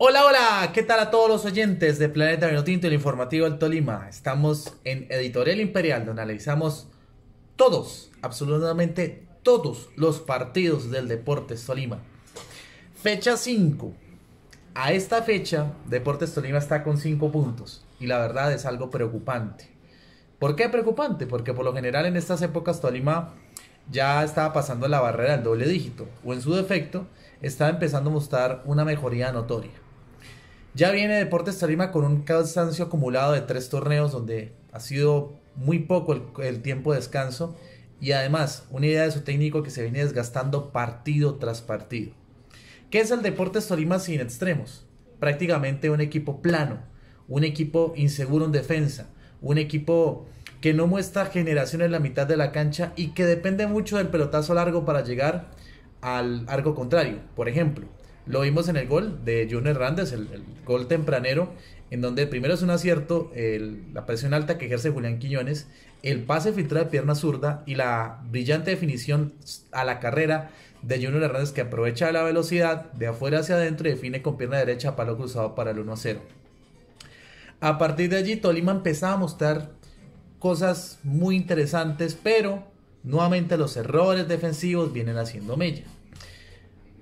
Hola, hola, ¿qué tal a todos los oyentes de Planeta y el informativo del Tolima? Estamos en Editorial Imperial, donde analizamos todos, absolutamente todos los partidos del Deportes Tolima. Fecha 5. A esta fecha, Deportes Tolima está con 5 puntos y la verdad es algo preocupante. ¿Por qué preocupante? Porque por lo general en estas épocas Tolima ya estaba pasando la barrera del doble dígito o en su defecto estaba empezando a mostrar una mejoría notoria. Ya viene Deportes Tolima con un cansancio acumulado de tres torneos donde ha sido muy poco el, tiempo de descanso y además una idea de su técnico que se viene desgastando partido tras partido. ¿Qué es el Deportes Tolima sin extremos? Prácticamente un equipo plano, un equipo inseguro en defensa, un equipo que no muestra generación en la mitad de la cancha y que depende mucho del pelotazo largo para llegar al arco contrario. Por ejemplo, lo vimos en el gol de Junior Hernández, el, gol tempranero, en donde primero es un acierto, la presión alta que ejerce Julián Quiñones, el pase filtrado de pierna zurda y la brillante definición a la carrera de Junior Hernández que aprovecha la velocidad de afuera hacia adentro y define con pierna derecha palo cruzado para el 1-0. A partir de allí Tolima empezaba a mostrar cosas muy interesantes, pero nuevamente los errores defensivos vienen haciendo mella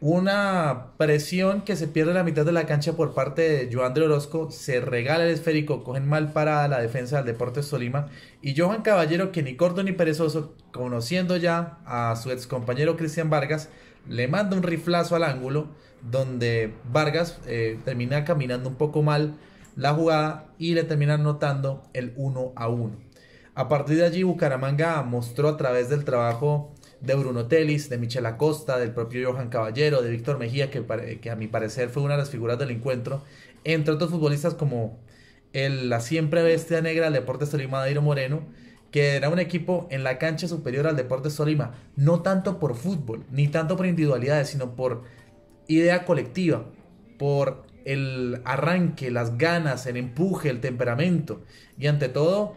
una presión que se pierde la mitad de la cancha por parte de Joan Orozco, se regala el esférico, cogen mal parada la defensa del Deportes Tolima y Johan Caballero, que ni corto ni perezoso, conociendo ya a su ex compañero Cristian Vargas, le manda un riflazo al ángulo donde Vargas eh, termina caminando un poco mal la jugada y le termina anotando el 1 a 1. A partir de allí Bucaramanga mostró a través del trabajo de Bruno Telis, de Michelle Acosta, del propio Johan Caballero, de Víctor Mejía, que, a mi parecer fue una de las figuras del encuentro, entre otros futbolistas como el, la siempre bestia negra del Deporte Tolima, Dairo Moreno, que era un equipo en la cancha superior al Deporte Solima, no tanto por fútbol, ni tanto por individualidades, sino por idea colectiva, por el arranque, las ganas, el empuje, el temperamento y ante todo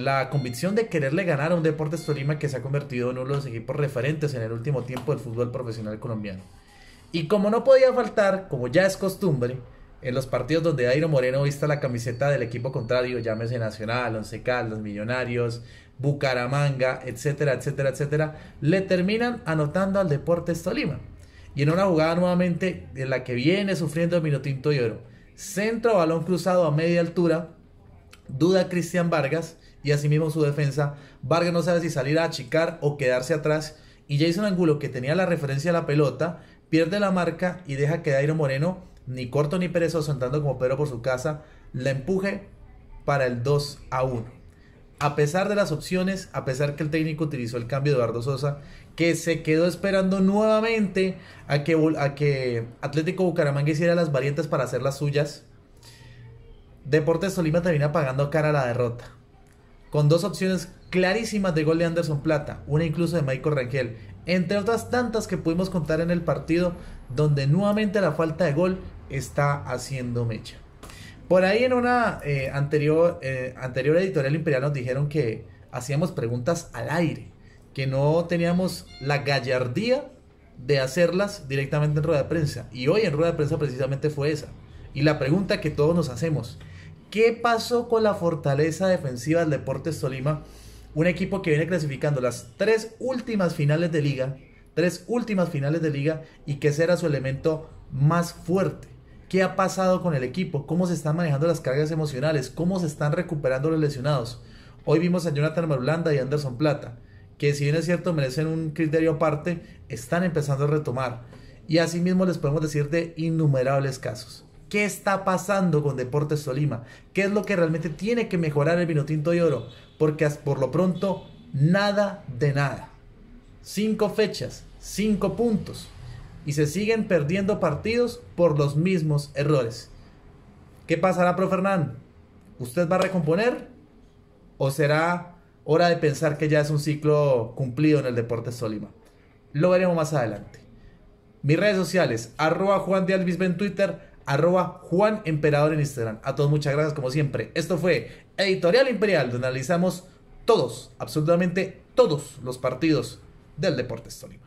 la convicción de quererle ganar a un Deportes Tolima que se ha convertido en uno de los equipos referentes en el último tiempo del fútbol profesional colombiano. Y como no podía faltar, como ya es costumbre, en los partidos donde Dairo Moreno vista la camiseta del equipo contrario, llámese Nacional, Once Los Millonarios, Bucaramanga, etcétera, etcétera, etcétera, le terminan anotando al Deportes Tolima. Y en una jugada nuevamente en la que viene sufriendo el Minotinto y Oro. Centro, balón cruzado a media altura. Duda Cristian Vargas y asimismo su defensa, Vargas no sabe si salir a achicar o quedarse atrás y Jason Angulo, que tenía la referencia a la pelota, pierde la marca y deja que Dairo Moreno, ni corto ni perezoso, entrando como Pedro por su casa, la empuje para el 2 a 1. A pesar de las opciones, a pesar que el técnico utilizó el cambio de Eduardo Sosa, que se quedó esperando nuevamente a que, a que Atlético Bucaramanga hiciera las variantes para hacer las suyas, Deportes Solima termina pagando cara a la derrota con dos opciones clarísimas de gol de Anderson Plata, una incluso de Michael Rangel, entre otras tantas que pudimos contar en el partido, donde nuevamente la falta de gol está haciendo mecha. Por ahí en una eh, anterior, eh, anterior editorial imperial nos dijeron que hacíamos preguntas al aire, que no teníamos la gallardía de hacerlas directamente en rueda de prensa. Y hoy en rueda de prensa precisamente fue esa. Y la pregunta que todos nos hacemos, ¿Qué pasó con la fortaleza defensiva del Deportes Tolima? Un equipo que viene clasificando las tres últimas finales de liga, tres últimas finales de liga y que será su elemento más fuerte. ¿Qué ha pasado con el equipo? ¿Cómo se están manejando las cargas emocionales? ¿Cómo se están recuperando los lesionados? Hoy vimos a Jonathan Marulanda y Anderson Plata, que si bien es cierto merecen un criterio aparte, están empezando a retomar. Y asimismo les podemos decir de innumerables casos. ¿Qué está pasando con Deportes Solima? ¿Qué es lo que realmente tiene que mejorar el Vinotinto de Oro? Porque por lo pronto, nada de nada. Cinco fechas, cinco puntos. Y se siguen perdiendo partidos por los mismos errores. ¿Qué pasará, pro fernán ¿Usted va a recomponer? ¿O será hora de pensar que ya es un ciclo cumplido en el Deportes Solima? Lo veremos más adelante. Mis redes sociales, arroba Juan de en Twitter, arroba Juan Emperador en Instagram. A todos muchas gracias como siempre. Esto fue Editorial Imperial, donde analizamos todos, absolutamente todos los partidos del deporte Tolima.